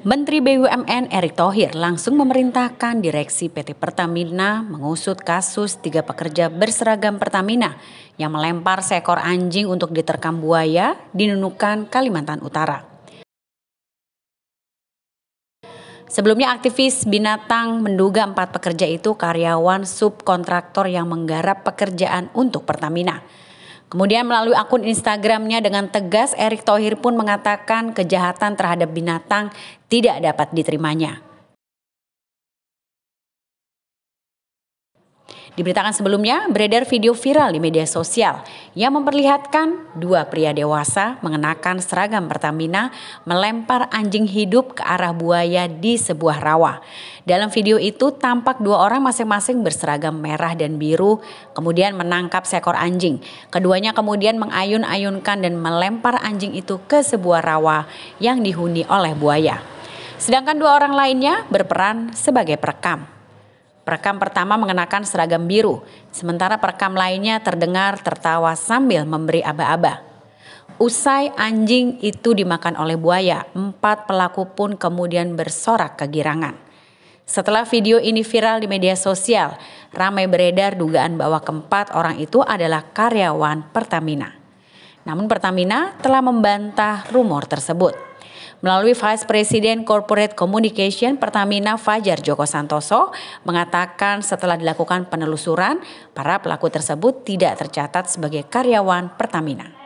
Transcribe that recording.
Menteri BUMN Erick Thohir langsung memerintahkan Direksi PT Pertamina mengusut kasus tiga pekerja berseragam Pertamina yang melempar seekor anjing untuk diterkam buaya di Nunukan, Kalimantan Utara. Sebelumnya aktivis binatang menduga empat pekerja itu karyawan subkontraktor yang menggarap pekerjaan untuk Pertamina. Kemudian melalui akun Instagramnya dengan tegas Erick Thohir pun mengatakan kejahatan terhadap binatang tidak dapat diterimanya. Diberitakan sebelumnya, beredar video viral di media sosial yang memperlihatkan dua pria dewasa mengenakan seragam Pertamina melempar anjing hidup ke arah buaya di sebuah rawa. Dalam video itu tampak dua orang masing-masing berseragam merah dan biru kemudian menangkap seekor anjing. Keduanya kemudian mengayun-ayunkan dan melempar anjing itu ke sebuah rawa yang dihuni oleh buaya. Sedangkan dua orang lainnya berperan sebagai perekam. Perekam pertama mengenakan seragam biru, sementara perekam lainnya terdengar tertawa sambil memberi aba-aba. Usai anjing itu dimakan oleh buaya, empat pelaku pun kemudian bersorak kegirangan. Setelah video ini viral di media sosial, ramai beredar dugaan bahwa keempat orang itu adalah karyawan Pertamina. Namun Pertamina telah membantah rumor tersebut. Melalui Vice President Corporate Communication Pertamina Fajar Joko Santoso mengatakan setelah dilakukan penelusuran, para pelaku tersebut tidak tercatat sebagai karyawan Pertamina.